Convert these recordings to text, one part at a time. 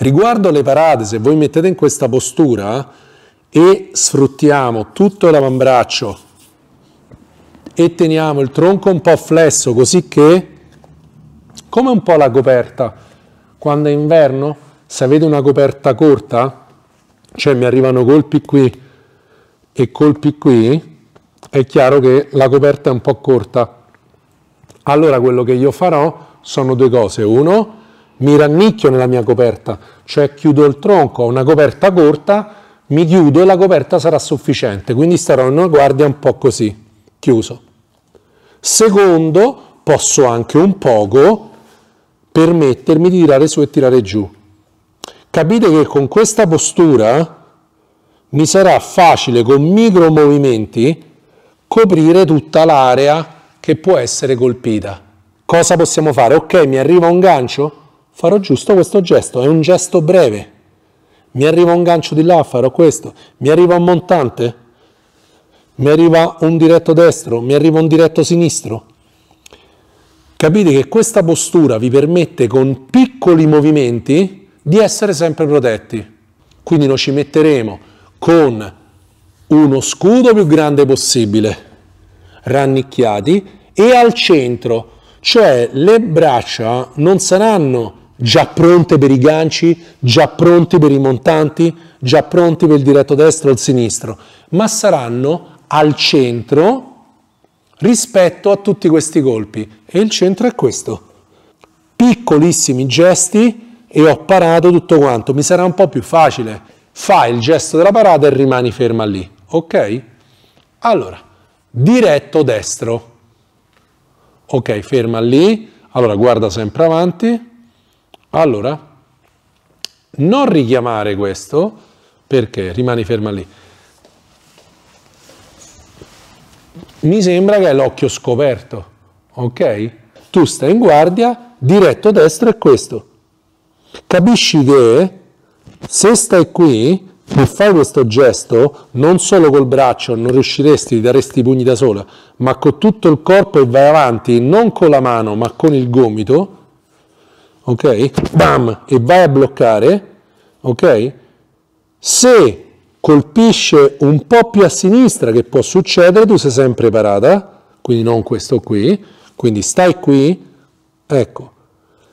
Riguardo alle parate, se voi mettete in questa postura e sfruttiamo tutto l'avambraccio e teniamo il tronco un po' flesso così che, come un po' la coperta, quando è inverno, se avete una coperta corta, cioè mi arrivano colpi qui e colpi qui, è chiaro che la coperta è un po' corta. Allora quello che io farò sono due cose. Uno, mi rannicchio nella mia coperta, cioè chiudo il tronco, ho una coperta corta, mi chiudo e la coperta sarà sufficiente, quindi starò in una guardia un po' così, chiuso. Secondo, posso anche un poco permettermi di tirare su e tirare giù. Capite che con questa postura mi sarà facile con micro movimenti coprire tutta l'area che può essere colpita. Cosa possiamo fare? Ok, mi arriva un gancio? farò giusto questo gesto, è un gesto breve. Mi arriva un gancio di là, farò questo. Mi arriva un montante, mi arriva un diretto destro, mi arriva un diretto sinistro. Capite che questa postura vi permette con piccoli movimenti di essere sempre protetti. Quindi noi ci metteremo con uno scudo più grande possibile, rannicchiati e al centro, cioè le braccia non saranno già pronte per i ganci, già pronti per i montanti, già pronti per il diretto destro o il sinistro, ma saranno al centro rispetto a tutti questi colpi. E il centro è questo. Piccolissimi gesti e ho parato tutto quanto. Mi sarà un po' più facile. Fai il gesto della parata e rimani ferma lì. Ok? Allora, diretto destro. Ok, ferma lì. Allora, guarda sempre avanti. Allora, non richiamare questo, perché rimani ferma lì. Mi sembra che è l'occhio scoperto, ok? Tu stai in guardia, diretto destro è questo. Capisci che se stai qui e fai questo gesto, non solo col braccio non riusciresti, ti daresti i pugni da sola, ma con tutto il corpo e vai avanti, non con la mano, ma con il gomito, ok? Bam, e vai a bloccare, ok? Se colpisce un po' più a sinistra, che può succedere, tu sei sempre parata, quindi non questo qui, quindi stai qui, ecco,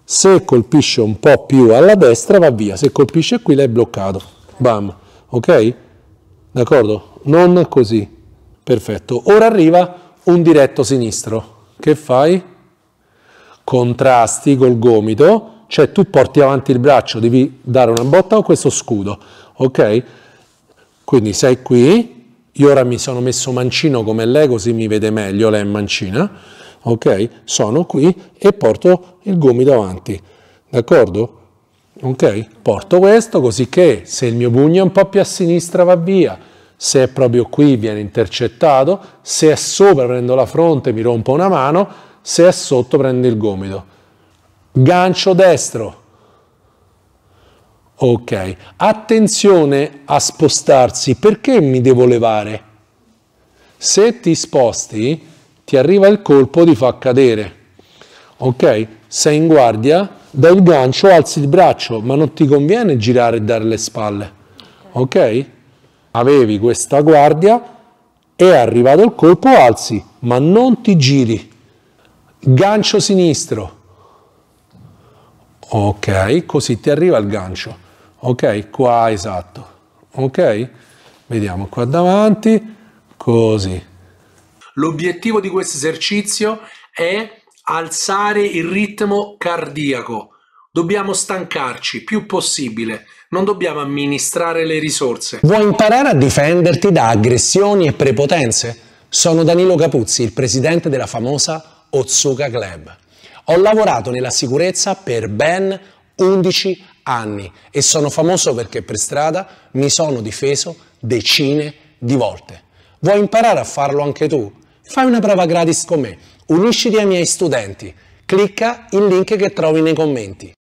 se colpisce un po' più alla destra va via, se colpisce qui l'hai bloccato, bam, ok? D'accordo? Non così, perfetto. Ora arriva un diretto sinistro, che fai? contrasti col gomito, cioè tu porti avanti il braccio, devi dare una botta con questo scudo, ok? Quindi sei qui, io ora mi sono messo mancino come lei così mi vede meglio, lei è mancina, ok? Sono qui e porto il gomito avanti, d'accordo? Ok? Porto questo così che se il mio pugno è un po' più a sinistra va via, se è proprio qui viene intercettato, se è sopra prendo la fronte mi rompo una mano, se è sotto prendi il gomito. Gancio destro. Ok, attenzione a spostarsi, perché mi devo levare? Se ti sposti, ti arriva il colpo, ti fa cadere. Ok, sei in guardia, dal il gancio, alzi il braccio, ma non ti conviene girare e dare le spalle. Ok? Avevi questa guardia, è arrivato il colpo, alzi, ma non ti giri gancio sinistro. Ok, così ti arriva il gancio. Ok, qua esatto. Ok? Vediamo qua davanti, così. L'obiettivo di questo esercizio è alzare il ritmo cardiaco. Dobbiamo stancarci più possibile, non dobbiamo amministrare le risorse. Vuoi imparare a difenderti da aggressioni e prepotenze? Sono Danilo Capuzzi, il presidente della famosa Otsuka Club. Ho lavorato nella sicurezza per ben 11 anni e sono famoso perché per strada mi sono difeso decine di volte. Vuoi imparare a farlo anche tu? Fai una prova gratis con me, unisciti ai miei studenti, clicca il link che trovi nei commenti.